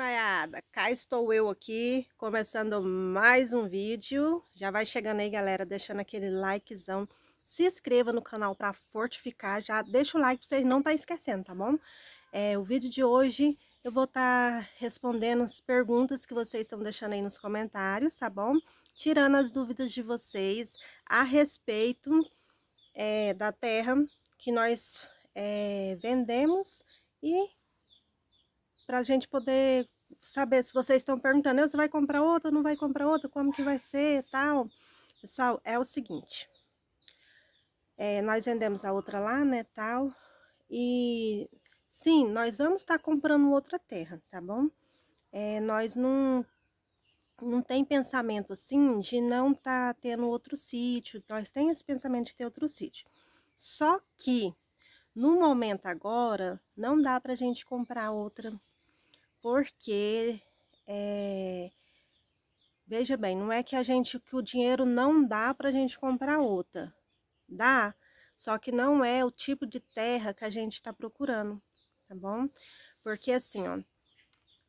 Vaiada, cá estou eu aqui, começando mais um vídeo. Já vai chegando aí, galera, deixando aquele likezão. Se inscreva no canal para fortificar, já deixa o like para vocês não tá esquecendo, tá bom? É, o vídeo de hoje eu vou estar tá respondendo as perguntas que vocês estão deixando aí nos comentários, tá bom? Tirando as dúvidas de vocês a respeito é, da terra que nós é, vendemos e para a gente poder saber se vocês estão perguntando, ah, você vai comprar outra, não vai comprar outra, como que vai ser tal. Pessoal, é o seguinte, é, nós vendemos a outra lá, né, tal, e sim, nós vamos estar tá comprando outra terra, tá bom? É, nós não, não tem pensamento assim de não estar tá tendo outro sítio, nós tem esse pensamento de ter outro sítio. Só que, no momento agora, não dá para a gente comprar outra porque é, veja bem, não é que a gente que o dinheiro não dá para a gente comprar outra, dá, só que não é o tipo de terra que a gente está procurando, tá bom? Porque assim, ó,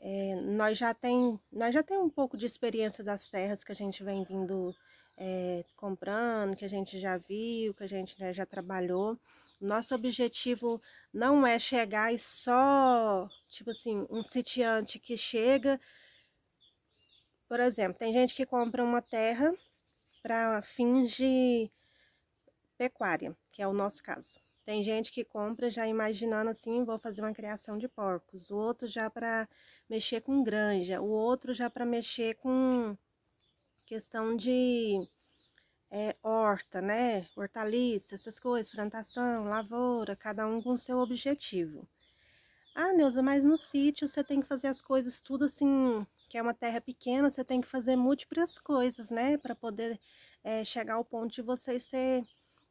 é, nós já tem nós já tem um pouco de experiência das terras que a gente vem vindo é, comprando, que a gente já viu, que a gente né, já trabalhou. Nosso objetivo não é chegar e só, tipo assim, um sitiante que chega. Por exemplo, tem gente que compra uma terra para fins de pecuária, que é o nosso caso. Tem gente que compra já imaginando assim, vou fazer uma criação de porcos, o outro já para mexer com granja, o outro já para mexer com questão de é, horta, né? Hortaliça, essas coisas, plantação, lavoura, cada um com seu objetivo. Ah, Neuza, mas no sítio você tem que fazer as coisas tudo assim, que é uma terra pequena, você tem que fazer múltiplas coisas, né? Para poder é, chegar ao ponto de vocês ter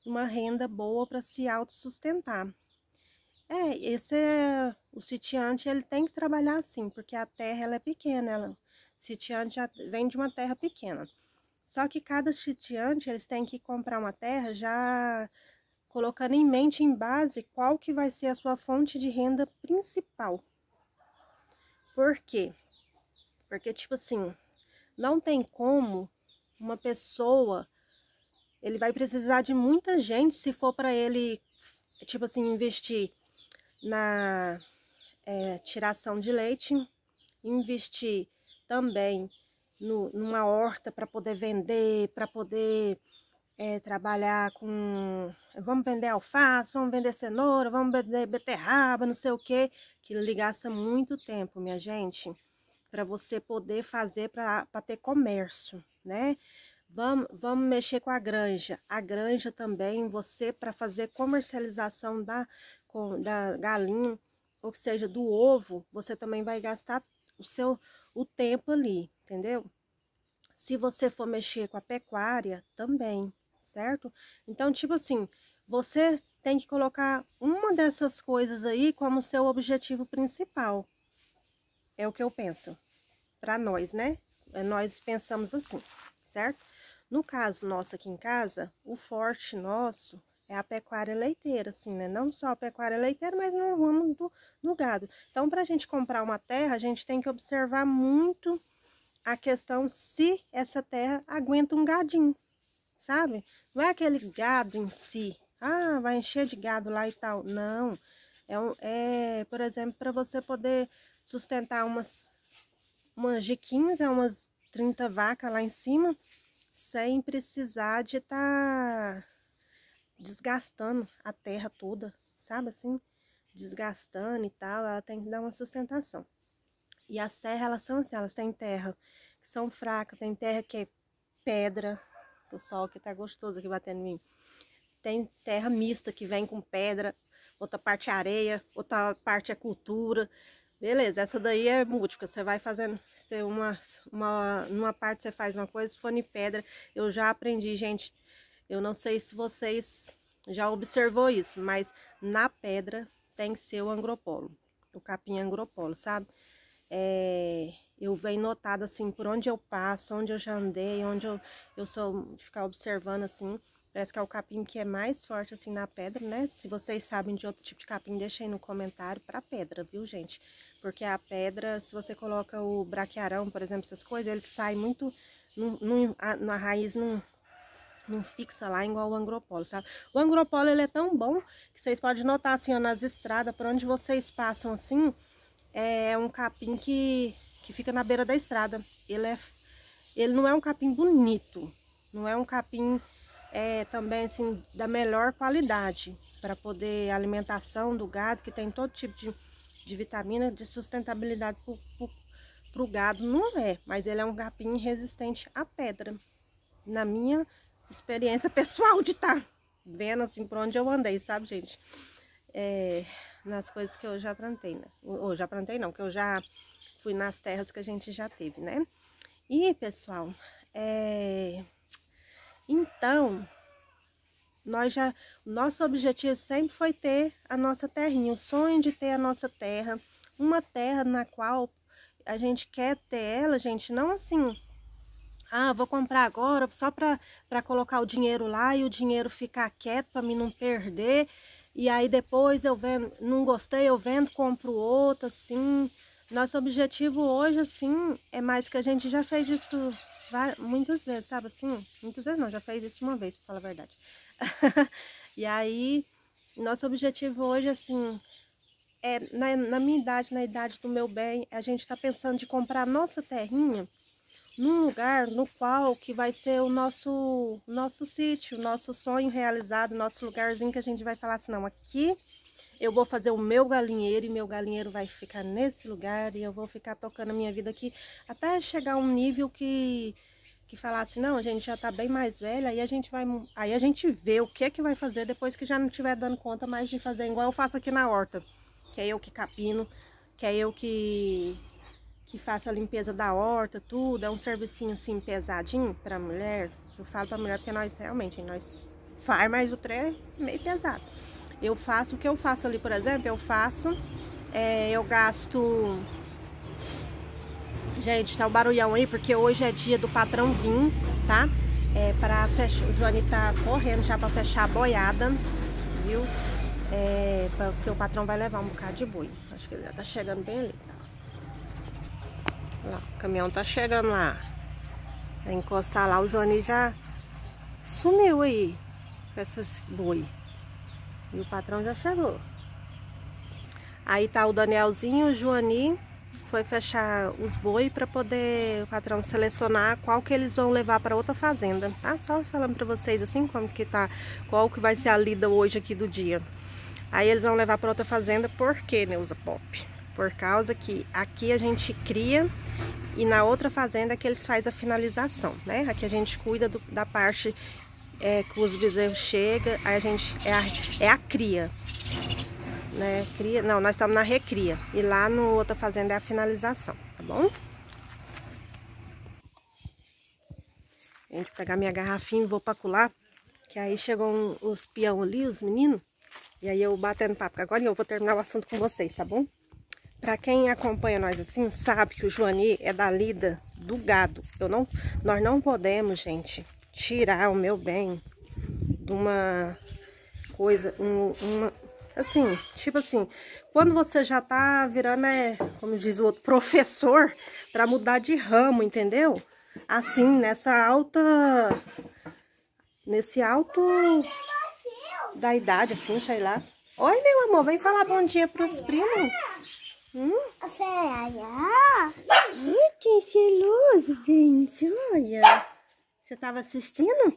uma renda boa para se autossustentar. É, esse é, o sitiante, ele tem que trabalhar assim, porque a terra ela é pequena, ela, o sitiante vem de uma terra pequena. Só que cada sitiante, eles têm que comprar uma terra já colocando em mente, em base, qual que vai ser a sua fonte de renda principal. Por quê? Porque, tipo assim, não tem como uma pessoa, ele vai precisar de muita gente se for para ele, tipo assim, investir na é, tiração de leite, investir também no, numa horta para poder vender, para poder é, trabalhar com... Vamos vender alface, vamos vender cenoura, vamos vender beterraba, não sei o quê. Aquilo lhe gasta muito tempo, minha gente, para você poder fazer, para ter comércio, né? Vamos, vamos mexer com a granja. A granja também, você, para fazer comercialização da, com, da galinha, ou seja, do ovo, você também vai gastar o seu o tempo ali, entendeu? Se você for mexer com a pecuária, também, certo? Então, tipo assim, você tem que colocar uma dessas coisas aí como seu objetivo principal. É o que eu penso, para nós, né? É, nós pensamos assim, certo? No caso nosso aqui em casa, o forte nosso é a pecuária leiteira, assim, né? Não só a pecuária leiteira, mas no ramo do, do gado. Então, para a gente comprar uma terra, a gente tem que observar muito a questão se essa terra aguenta um gadinho, sabe? Não é aquele gado em si, ah, vai encher de gado lá e tal. Não, é, um, é por exemplo, para você poder sustentar umas, umas de 15 a umas 30 vacas lá em cima, sem precisar de estar tá desgastando a terra toda, sabe assim? Desgastando e tal, ela tem que dar uma sustentação. E as terras, elas são assim, elas têm terra que são fracas, tem terra que é pedra, o sol que tá gostoso aqui batendo em mim. Tem terra mista que vem com pedra, outra parte é areia, outra parte é cultura. Beleza, essa daí é múltipla, você vai fazendo, você uma, uma, numa parte você faz uma coisa, se for em pedra, eu já aprendi, gente, eu não sei se vocês já observou isso, mas na pedra tem que ser o angropolo, o capim angropolo, sabe? é, eu venho notado assim, por onde eu passo, onde eu já andei, onde eu, eu sou ficar observando assim. Parece que é o capim que é mais forte assim na pedra, né? Se vocês sabem de outro tipo de capim, deixem no comentário para pedra, viu, gente? Porque a pedra, se você coloca o braquearão por exemplo, essas coisas, ele sai muito. a, na raiz não, não fixa lá igual o angropolo, sabe? O angropolo, ele é tão bom que vocês podem notar assim, ó, nas estradas, por onde vocês passam assim, é um capim que, que fica na beira da estrada. Ele, é, ele não é um capim bonito, não é um capim é, também assim, da melhor qualidade para poder alimentação do gado, que tem todo tipo de, de vitamina, de sustentabilidade para o gado, não é. Mas ele é um capim resistente à pedra, na minha experiência pessoal de estar tá vendo assim por onde eu andei, sabe gente? É, nas coisas que eu já plantei, né? Ou já plantei não, que eu já fui nas terras que a gente já teve, né? E, pessoal, é... Então, nós já, nosso objetivo sempre foi ter a nossa terrinha, o sonho de ter a nossa terra, uma terra na qual a gente quer ter ela, gente, não assim, ah, vou comprar agora só para colocar o dinheiro lá e o dinheiro ficar quieto para mim não perder. E aí depois eu vendo, não gostei, eu vendo, compro outra, assim. Nosso objetivo hoje, assim, é mais que a gente já fez isso muitas vezes, sabe assim? Muitas vezes não, já fez isso uma vez, pra falar a verdade. e aí, nosso objetivo hoje, assim, é na, na minha idade, na idade do meu bem, a gente tá pensando de comprar nossa terrinha num lugar no qual que vai ser o nosso nosso sítio, nosso sonho realizado, nosso lugarzinho que a gente vai falar assim, não, aqui eu vou fazer o meu galinheiro e meu galinheiro vai ficar nesse lugar e eu vou ficar tocando a minha vida aqui até chegar a um nível que que falar assim, não, a gente já tá bem mais velha, aí a gente vai aí a gente vê o que é que vai fazer depois que já não tiver dando conta mais de fazer igual eu faço aqui na horta, que é eu que capino, que é eu que que faça a limpeza da horta, tudo. É um servicinho assim pesadinho pra mulher. Eu falo pra mulher porque nós realmente, nós faz, mas o trem é meio pesado. Eu faço o que eu faço ali, por exemplo, eu faço, é, eu gasto. Gente, tá o um barulhão aí, porque hoje é dia do patrão vir, tá? É, pra fechar. O Johnny tá correndo já pra fechar a boiada, viu? É, porque o patrão vai levar um bocado de boi. Acho que ele já tá chegando bem ali. Lá, o caminhão tá chegando lá. Vai encostar lá, o Johnny já sumiu aí com essas boi. E o patrão já chegou. Aí tá o Danielzinho, o Joani foi fechar os boi para poder o patrão selecionar qual que eles vão levar para outra fazenda, tá? Só falando para vocês assim como que tá, qual que vai ser a lida hoje aqui do dia. Aí eles vão levar para outra fazenda, por quê, Neuza Pop? por causa que aqui a gente cria e na outra fazenda é que eles fazem a finalização, né? Aqui a gente cuida do, da parte é, que os bezerros chegam, aí a gente é a, é a cria, né? Cria, não, nós estamos na recria e lá no outra fazenda é a finalização, tá bom? Gente, vou pegar minha garrafinha e vou para cular, que aí chegou os peão ali, os meninos, e aí eu batendo papo, agora eu vou terminar o assunto com vocês, tá bom? Para quem acompanha nós assim, sabe que o Joani é da lida do gado. Eu não, nós não podemos, gente, tirar o meu bem de uma coisa, um, uma, assim, tipo assim, quando você já tá virando, é, como diz o outro, professor, para mudar de ramo, entendeu? Assim, nessa alta, nesse alto da idade, assim, sei lá. Oi, meu amor, vem falar bom dia pros primos. Hum? A feia. Ah! Ai, que estiloso, gente. Olha. Você estava assistindo?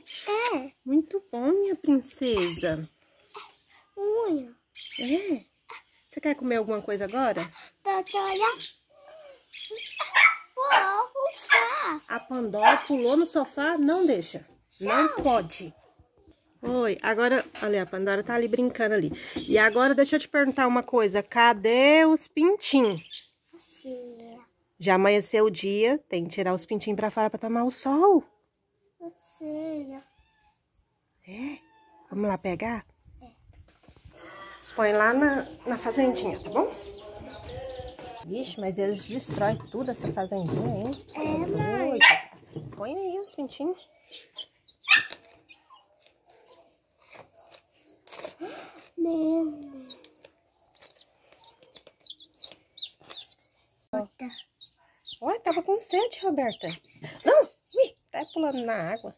É. Muito bom, minha princesa. Unha. É? Você quer comer alguma coisa agora? Doutora. o sofá A Pandora pulou no sofá? Não deixa. Não pode. Oi, agora, olha, a Pandora tá ali brincando ali. E agora, deixa eu te perguntar uma coisa, cadê os pintinhos? Sim. Já amanheceu o dia, tem que tirar os pintinhos pra fora pra tomar o sol. Eu É? Vamos lá pegar? É. Põe lá na, na fazendinha, tá bom? Vixe, mas eles destroem tudo essa fazendinha, hein? É, mãe. Põe aí os pintinhos. Nene. Olha, tava com sede, Roberta. Não, ui, tá pulando na água.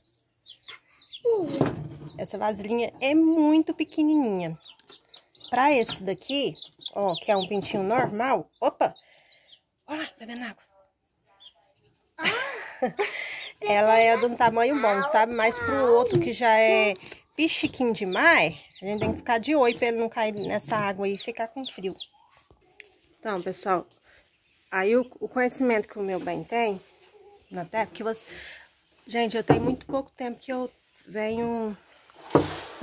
Essa vasilhinha é muito pequenininha. Pra esse daqui, ó, que é um pintinho normal. Opa! Olha lá, bebendo tá água. Ah, Ela é de um tamanho bom, sabe? Mas pro outro que já é pichiquinho demais, a gente tem que ficar de oi para ele não cair nessa água e ficar com frio. Então, pessoal, aí o, o conhecimento que o meu bem tem, até porque você... Gente, eu tenho muito pouco tempo que eu venho...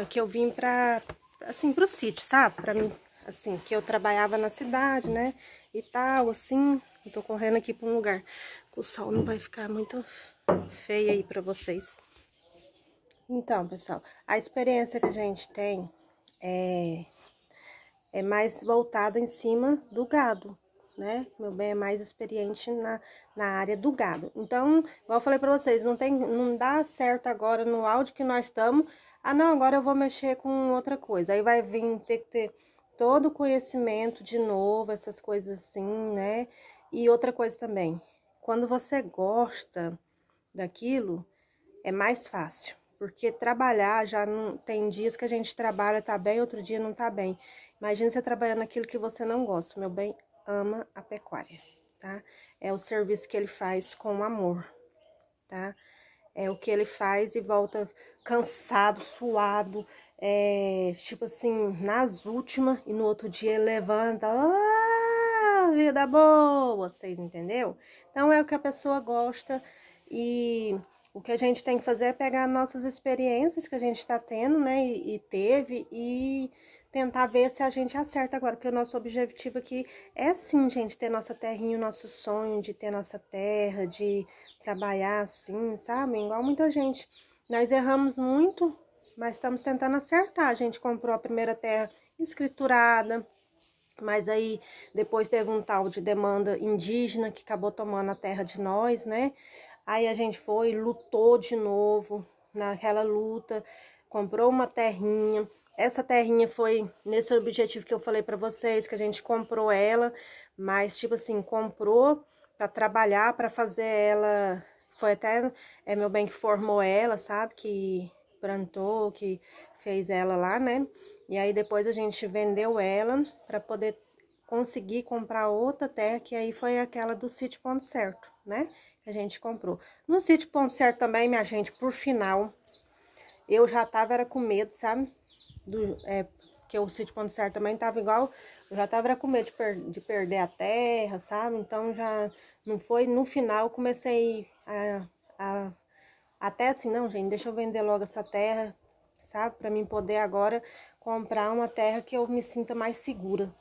Que eu vim pra, assim, pro sítio, sabe? Pra mim, assim, que eu trabalhava na cidade, né? E tal, assim. Eu tô correndo aqui pra um lugar. O sol não vai ficar muito feio aí pra vocês. Então, pessoal, a experiência que a gente tem é, é mais voltada em cima do gado, né? Meu bem é mais experiente na, na área do gado. Então, igual eu falei para vocês, não, tem, não dá certo agora no áudio que nós estamos. Ah, não, agora eu vou mexer com outra coisa. Aí vai vir ter que ter todo o conhecimento de novo, essas coisas assim, né? E outra coisa também, quando você gosta daquilo, é mais fácil. Porque trabalhar já não tem dias que a gente trabalha, tá bem, outro dia não tá bem. Imagina você trabalhando aquilo que você não gosta. Meu bem ama a pecuária, tá? É o serviço que ele faz com amor, tá? É o que ele faz e volta cansado, suado, é, tipo assim, nas últimas, e no outro dia ele levanta, ah, vida boa, vocês entendeu? Então é o que a pessoa gosta e o que a gente tem que fazer é pegar nossas experiências que a gente está tendo, né, e, e teve, e tentar ver se a gente acerta agora, porque o nosso objetivo aqui é sim, gente, ter nossa terrinha, o nosso sonho de ter nossa terra, de trabalhar assim, sabe? Igual muita gente. Nós erramos muito, mas estamos tentando acertar. A gente comprou a primeira terra escriturada, mas aí depois teve um tal de demanda indígena que acabou tomando a terra de nós, né? Aí a gente foi, lutou de novo naquela luta, comprou uma terrinha. Essa terrinha foi nesse objetivo que eu falei para vocês, que a gente comprou ela, mas tipo assim, comprou para trabalhar, para fazer ela. Foi até é meu bem que formou ela, sabe? Que plantou, que fez ela lá, né? E aí depois a gente vendeu ela para poder conseguir comprar outra terra, que aí foi aquela do sítio ponto certo, né? que a gente comprou. No sítio ponto certo também, minha gente, por final, eu já tava era com medo, sabe? Do, é, que o sítio ponto certo também tava igual, eu já tava era com medo de, per de perder a terra, sabe? Então já não foi, no final comecei a, a até assim, não, gente, deixa eu vender logo essa terra, sabe? Para mim poder agora comprar uma terra que eu me sinta mais segura.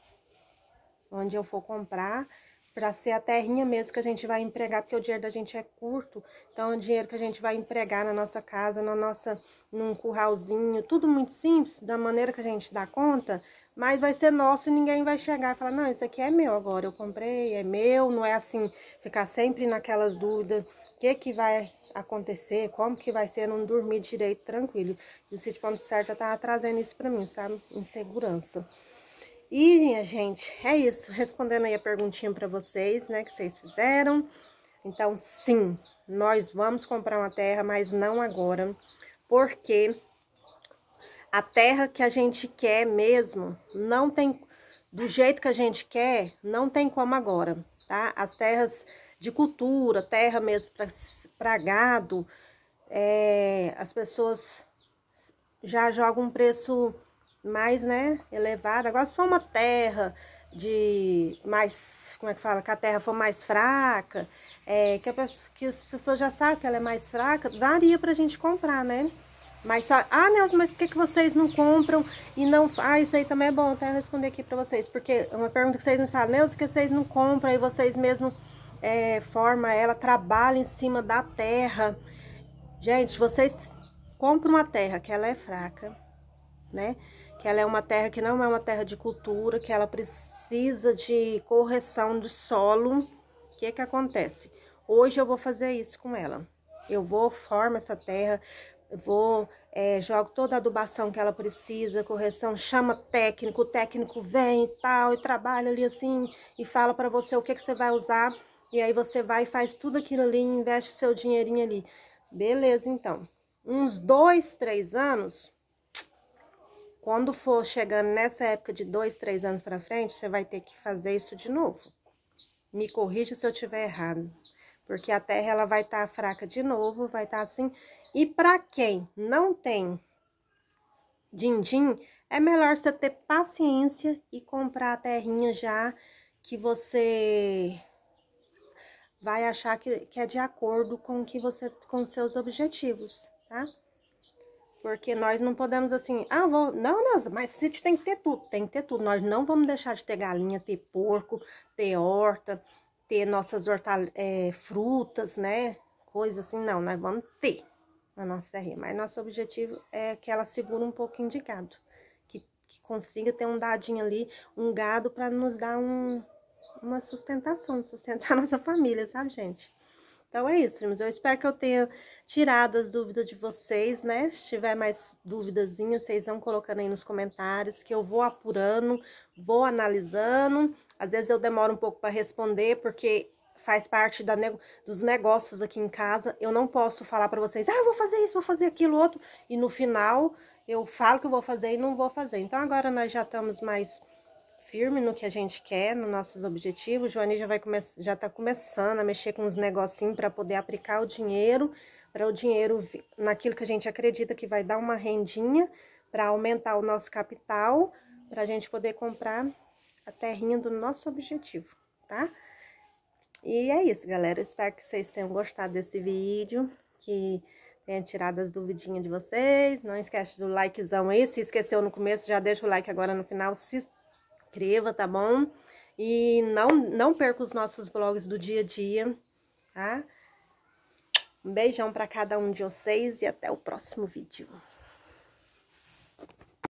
Onde eu for comprar, para ser a terrinha mesmo que a gente vai empregar, porque o dinheiro da gente é curto, então é o dinheiro que a gente vai empregar na nossa casa, na nossa, num curralzinho, tudo muito simples, da maneira que a gente dá conta, mas vai ser nosso e ninguém vai chegar e falar, não, isso aqui é meu agora, eu comprei, é meu, não é assim, ficar sempre naquelas dúvidas, o que que vai acontecer, como que vai ser, não dormir direito, tranquilo. E o sítio Ponto Certo tá trazendo isso para mim, sabe, insegurança. E, minha gente, é isso. Respondendo aí a perguntinha para vocês, né, que vocês fizeram. Então, sim, nós vamos comprar uma terra, mas não agora, porque a terra que a gente quer mesmo não tem do jeito que a gente quer, não tem como agora, tá? As terras de cultura, terra mesmo para gado, é, as pessoas já jogam um preço mais, né, elevada. Agora, se for uma terra de mais, como é que fala, que a terra for mais fraca, é, que, a, que as pessoas já sabem que ela é mais fraca, daria pra gente comprar, né? Mas só, ah, Nelson, mas por que, que vocês não compram e não... Ah, isso aí também é bom, até tá? responder aqui pra vocês, porque é uma pergunta que vocês me falam, Nelson, que vocês não compram e vocês mesmo é, forma ela, trabalha em cima da terra. Gente, vocês compram a terra, que ela é fraca, né? que ela é uma terra que não é uma terra de cultura, que ela precisa de correção de solo. O que é que acontece? Hoje eu vou fazer isso com ela. Eu vou, formo essa terra, vou, é, jogo toda a adubação que ela precisa, correção, chama técnico, o técnico vem e tal, e trabalha ali assim, e fala para você o que, é que você vai usar, e aí você vai e faz tudo aquilo ali, investe seu dinheirinho ali. Beleza, então. Uns dois, três anos, quando for chegando nessa época de dois, três anos para frente, você vai ter que fazer isso de novo. Me corrija se eu tiver errado. Porque a terra ela vai estar tá fraca de novo, vai estar tá assim. E para quem não tem din-din, é melhor você ter paciência e comprar a terrinha já que você vai achar que, que é de acordo com que você com seus objetivos, tá? Porque nós não podemos assim, ah, vou... não, não, mas sítio tem que ter tudo, tem que ter tudo. Nós não vamos deixar de ter galinha, ter porco, ter horta, ter nossas hortal... É, frutas, né? Coisa assim, não, nós vamos ter na nossa terrinha. Mas nosso objetivo é que ela segure um pouco de gado. Que, que consiga ter um dadinho ali, um gado para nos dar um, uma sustentação, sustentar a nossa família, sabe, gente? Então é isso, primos. Eu espero que eu tenha tirado as dúvidas de vocês, né? Se tiver mais duvidazinhas, vocês vão colocando aí nos comentários, que eu vou apurando, vou analisando. Às vezes eu demoro um pouco para responder, porque faz parte dos negócios aqui em casa. Eu não posso falar para vocês, ah, vou fazer isso, vou fazer aquilo, outro. E no final, eu falo que eu vou fazer e não vou fazer. Então agora nós já estamos mais firme no que a gente quer, nos nossos objetivos. Joane já vai começar, já está começando a mexer com uns negocinhos para poder aplicar o dinheiro, para o dinheiro naquilo que a gente acredita que vai dar uma rendinha para aumentar o nosso capital, para a gente poder comprar a terrinha do nosso objetivo, tá? E é isso, galera. Espero que vocês tenham gostado desse vídeo, que tenha tirado as duvidinhas de vocês. Não esquece do likezão aí. Se esqueceu no começo, já deixa o like agora no final. Se inscreva, tá bom? E não, não perca os nossos blogs do dia a dia, tá? Um beijão para cada um de vocês e até o próximo vídeo.